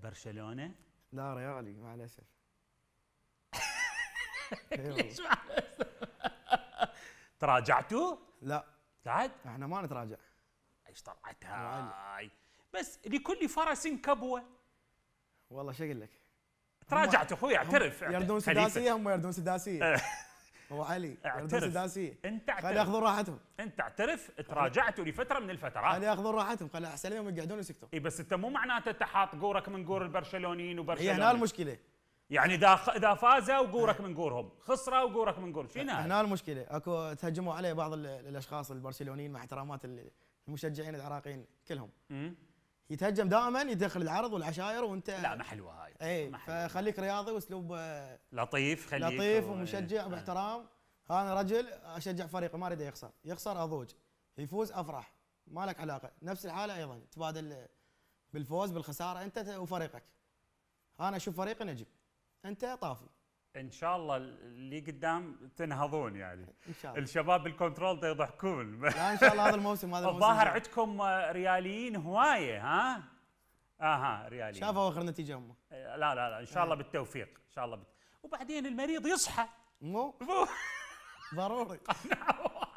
برشلونه؟ لا ريالي مع الاسف أيوه. ليش مع الاسف؟ تراجعتوا؟ لا بعد؟ احنا ما نتراجع ايش طلعت هاي بس لكل فرس كبوه والله شو اقول لك؟ تراجعت اخوي اعترف يردون سداسيه هم يردون سداسيه هو علي اعترف انت اعترف خلي ياخذون راحتهم انت اعترف تراجعتوا لفتره من الفترات خلي ياخذون راحتهم خلي احسن لهم يقعدون يسكتون اي بس انت مو معناته انت حاط قورك من قور البرشلونيين وبرشلونه هي هنا المشكله يعني اذا اذا فازوا قورك من قورهم خسروا وقورك من قور فينا هنا المشكله اكو تهجموا عليه بعض الاشخاص البرشلونيين مع احترامات المشجعين العراقيين كلهم م- يتهجم دائما يدخل العرض والعشاير وانت لا ما حلوه هاي اي فخليك رياضي واسلوب آه، لطيف خليك لطيف ومشجع باحترام آه. انا رجل اشجع فريقي ما اريده يخسر يخسر اضوج يفوز افرح ما لك علاقه نفس الحاله ايضا تبادل بالفوز بالخساره انت وفريقك انا اشوف فريقي نجم انت طافي ان شاء الله اللي قدام تنهضون يعني ان شاء الله الشباب بالكنترول يضحكون لا ان شاء الله هذا الموسم هذا الموسم الظاهر عندكم آه، رياليين هوايه ها؟ اها رياليين شافوا اخر نتيجه هم آه، لا لا لا ان شاء الله بالتوفيق ان شاء الله بت... وبعدين المريض يصحى مو مو ضروري نعم.